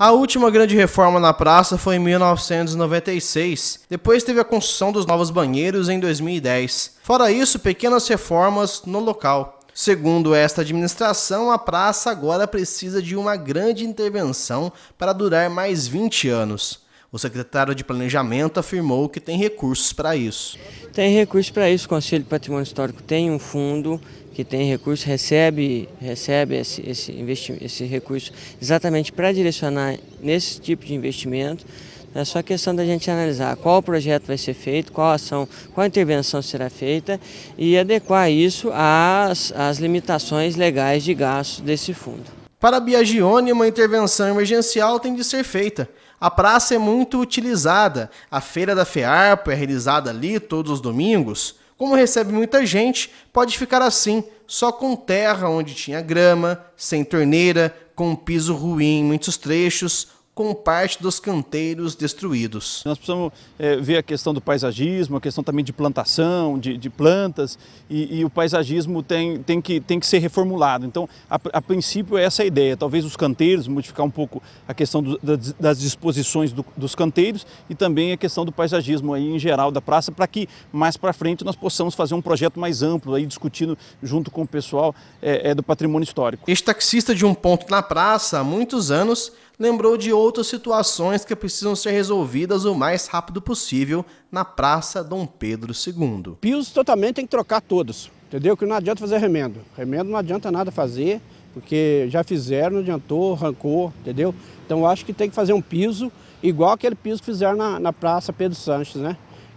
A última grande reforma na praça foi em 1996. Depois teve a construção dos novos banheiros em 2010. Fora isso, pequenas reformas no local. Segundo esta administração, a praça agora precisa de uma grande intervenção para durar mais 20 anos. O secretário de Planejamento afirmou que tem recursos para isso. Tem recursos para isso. O Conselho de Patrimônio Histórico tem um fundo que tem recursos, recebe, recebe esse, esse, esse recurso exatamente para direcionar nesse tipo de investimento. É só questão da gente analisar qual projeto vai ser feito, qual ação, qual intervenção será feita e adequar isso às, às limitações legais de gasto desse fundo. Para Biagione, uma intervenção emergencial tem de ser feita. A praça é muito utilizada. A feira da FEARPO é realizada ali todos os domingos. Como recebe muita gente, pode ficar assim, só com terra onde tinha grama, sem torneira, com um piso ruim em muitos trechos, com parte dos canteiros destruídos. Nós precisamos é, ver a questão do paisagismo, a questão também de plantação, de, de plantas, e, e, o paisagismo tem, tem, que, tem que ser reformulado. Então, a, a princípio, é essa a ideia. Talvez os canteiros, modificar um pouco a questão do, das, das disposições do, dos canteiros e também a questão do paisagismo aí, em geral da praça, para que mais para frente nós possamos fazer um projeto mais amplo, aí, discutindo junto com o pessoal é, é, do patrimônio histórico. Este taxista de um ponto na praça, há muitos anos, lembrou de outras situações que precisam ser resolvidas o mais rápido possível na Praça Dom Pedro II. Pisos totalmente tem que trocar todos, entendeu? Que não adianta fazer remendo. Remendo não adianta nada fazer, porque já fizeram, não adiantou, arrancou, entendeu? Então acho que tem que fazer um piso igual aquele piso que fizeram na, na Praça Pedro Sanches, né?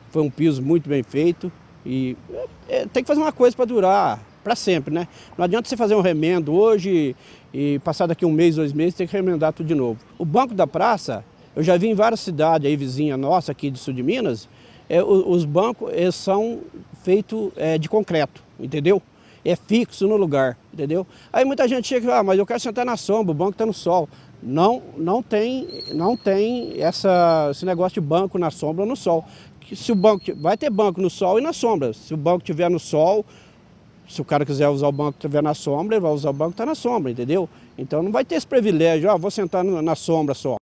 Foi um piso muito bem feito e é, é tem que fazer uma coisa para durar para sempre, né? Não adianta você fazer um remendo hoje e passar daqui um mês, dois meses, tem que remendar tudo de novo. O Banco da Praça, eu já vi em várias cidades aí vizinha nossa aqui do sul de Minas, é, os bancos eles são feitos é, de concreto, entendeu? É fixo no lugar, entendeu? Aí muita gente chega e fala, ah, mas eu quero sentar na sombra, o banco está no sol. Não, não tem, não tem essa, esse negócio de banco na sombra ou no sol. Se o banco, vai ter banco no sol e na sombra. Se o banco tiver no sol, se o cara quiser usar o banco que estiver na sombra, ele vai usar o banco que está na sombra, entendeu? Então não vai ter esse privilégio, ó, ah, vou sentar na sombra só.